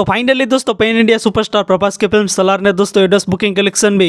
तो फाइनली दोस्तों pen India superstar Prabhas की फिल्म सलार ने दोस्तों एडस बुकिंग कलेक्शन भी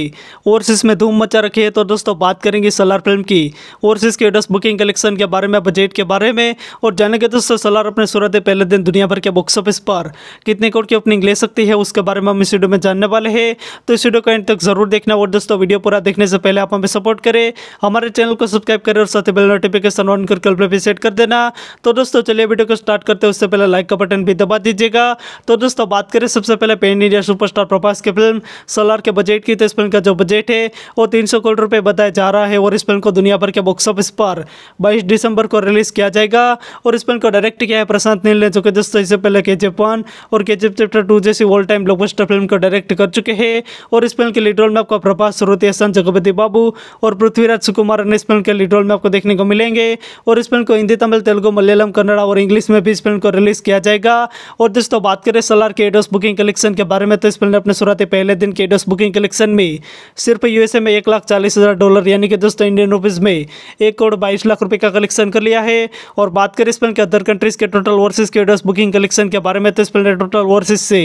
ओवरसीज में धूम मचा रखी है तो दोस्तों बात करेंगे सलार फिल्म की ओवरसीज के एडस बुकिंग कलेक्शन के बारे में बजट के बारे में और जानेंगे दोस्तों सलार अपने सूरत पहले दिन दुनिया भर के बॉक्स ऑफिस पर कितने करोड़ की ओपनिंग ले सकती है उसके बारे में हम इस वीडियो में जानने वाले हैं तो इस वीडियो को एंड तक जरूर देखना और दोस्तों वीडियो पूरा देखने से पहले आप हमें सपोर्ट करें हमारे चैनल को सब्सक्राइब करें और साथ ही बेल नोटिफिकेशन ऑन करके ऑल भी सेट कर देना तो दोस्तों चलिए वीडियो को स्टार्ट करते हैं उससे पहले लाइक का बटन भी दबा दीजिएगा तो दोस्तों दोस्तों बात करें सबसे पहले पेन इंडिया सुपरस्टार प्रभास की फिल्म सोलार के बजट की तो इस फिल्म का जो बजट है वो तीन सौ करोड़ रुपये बताया जा रहा है और इस फिल्म को दुनिया भर के बॉक्स ऑफिस पर बाईस दिसंबर को रिलीज़ किया जाएगा और इस फिल्म को डायरेक्ट किया है प्रशांत नील ने जो कि दोस्तों इससे पहले के जेफ वन और के जेफ चैप्टर टू जैसी ऑल टाइम ब्लॉकबस्टर फिल्म को डायरेक्ट कर चुके हैं और इस फिल्म के लीड रोल में आपको प्रभास श्रोति हसन जगपति बाबू और पृथ्वीराज सुकुमार इस फिल्म के लीड रोल में आपको देखने को मिलेंगे और इस फिल्म को हिंदी तमिल तेलुगु मलयालम कन्नड़ा और इंग्लिश में भी इस फिल्म को रिलीज़ किया जाएगा और दोस्तों बात करें सलार बार के एडोस बुकिंग कलेक्शन के बारे में तो इस फिल्म ने अपने शुरुआती पहले दिन के एडोस बुकिंग कलेक्शन में सिर्फ यूएसए में एक लाख चालीस हज़ार डॉलर यानी कि दोस्तों इंडियन रुपीज़ में एक करोड़ बाईस लाख रुपये का कलेक्शन कर लिया है और बात करें इस फिल्म के अदर कंट्रीज़ के टोटल वर्सेज के एडोस बुकिंग कलेक्शन के बारे में तो इस फिल्म ने टोटल वर्सेज से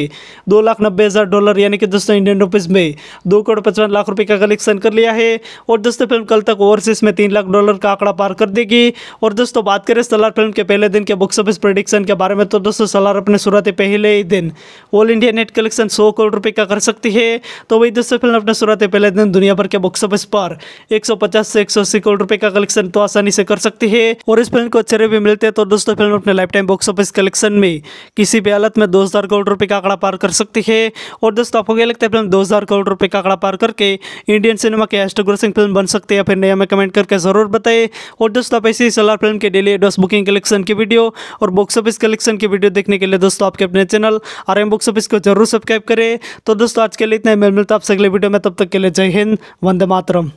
दो लाख नब्बे हज़ार डॉलर यानी कि दोस्तों इंडियन रुपीज़ में दो करोड़ पचपन लाख रुपये का कलेक्शन कर लिया है और दोस्तों फिल्म कल तक ओवरसीज में तीन लाख डॉलर का आंकड़ा पार कर देगी और दोस्तों बात करें सलार फिल्म के पहले दिन के बुक्स ऑफिस प्रोडिक्शन के बारे में तो दोस्तों सलार अपने शुरुआती पहले ही दिन collection all India net collection सौ करोड़ रुपए का कर सकती है तो वही दोस्तों फिल्म अपना शुरुआत है पहले दिन दुनिया भर के बॉक्स ऑफिस पर 150 से एक करोड़ रुपए का कलेक्शन तो आसानी से कर सकती है और इस फिल्म को अच्छे रिव्यू मिलते हैं तो दोस्तों फिल्म अपने lifetime box office collection में किसी भी हालत में दो करोड़ रुपये का आंकड़ा पार कर सकती है और दोस्तों आपको क्या लगता है फिल्म दो करोड़ रुपये का आंकड़ा पार करके इंडियन सिनेमा के एस्टोग्रोसिंग ग्रोसिंग फिल्म बन सकते हैं फिर नया में कमेंट करके जरूर बताए और दोस्तों आप ऐसी सलार फिल्म के डेली एडोस बुकिंग कलेक्शन की वीडियो और बॉक्स ऑफिस कलेक्शन की वीडियो देखने के लिए दोस्तों आपके अपने channel R M box office को जरूर सब्सक्राइब करें तो दोस्तों आज के लिए इतना मिल मिलता आपसे अगले वीडियो में तब तक के लिए जय हिंद वंदे मातरम